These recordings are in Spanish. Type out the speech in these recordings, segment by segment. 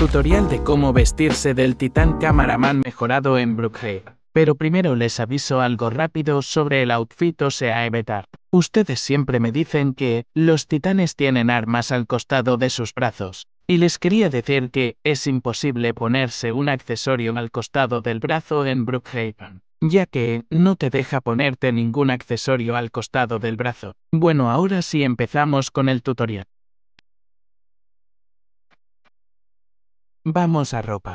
Tutorial de cómo vestirse del Titán Cameraman mejorado en Brookhaven. Pero primero les aviso algo rápido sobre el outfit o sea evitar. Ustedes siempre me dicen que los titanes tienen armas al costado de sus brazos. Y les quería decir que es imposible ponerse un accesorio al costado del brazo en Brookhaven ya que no te deja ponerte ningún accesorio al costado del brazo. Bueno, ahora sí empezamos con el tutorial. Vamos a ropa.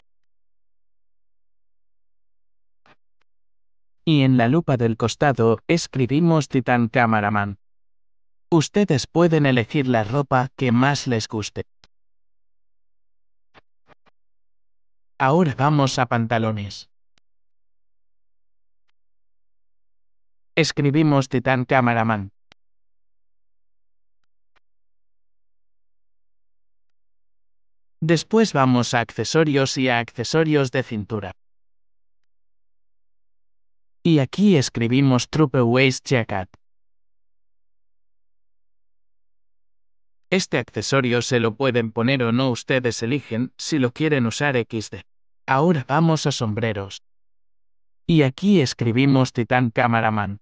Y en la lupa del costado escribimos Titan Cameraman. Ustedes pueden elegir la ropa que más les guste. Ahora vamos a pantalones. Escribimos Titan Cameraman. Después vamos a accesorios y a accesorios de cintura. Y aquí escribimos Trupe Waist Jacket. Este accesorio se lo pueden poner o no ustedes eligen si lo quieren usar XD. Ahora vamos a sombreros. Y aquí escribimos Titan Cameraman.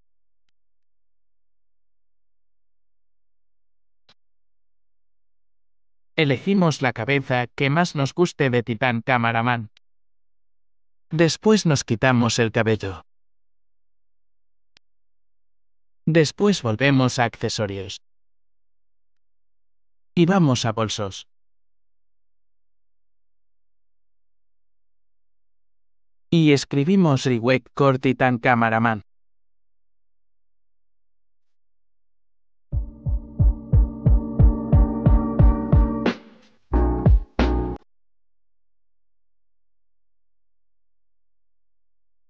Elegimos la cabeza que más nos guste de Titán Camaraman. Después nos quitamos el cabello. Después volvemos a accesorios. Y vamos a bolsos. Y escribimos Riwek Core Titan Cameraman.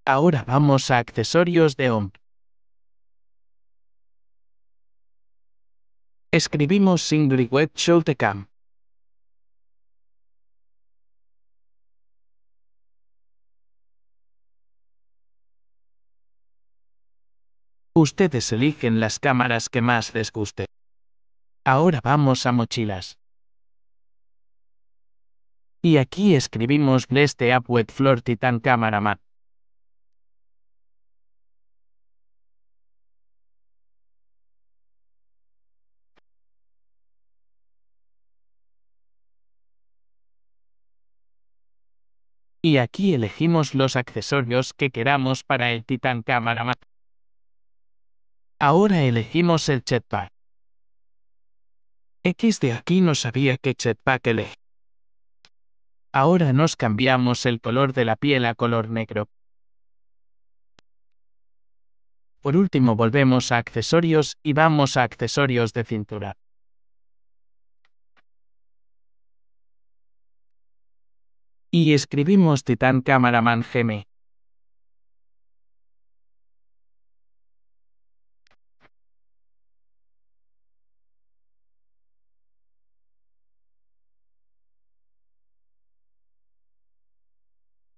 Ahora vamos a accesorios de OMP. Escribimos Singly Web Cam. Ustedes eligen las cámaras que más les guste. Ahora vamos a mochilas. Y aquí escribimos The App Web Floor Titan Map. Y aquí elegimos los accesorios que queramos para el Titan Cameraman. Ahora elegimos el Jetpack. X de aquí no sabía qué Jetpack elegir. Ahora nos cambiamos el color de la piel a color negro. Por último volvemos a accesorios y vamos a accesorios de cintura. y escribimos Titan Cameraman gm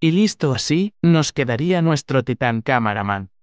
Y listo así, nos quedaría nuestro Titan Cameraman.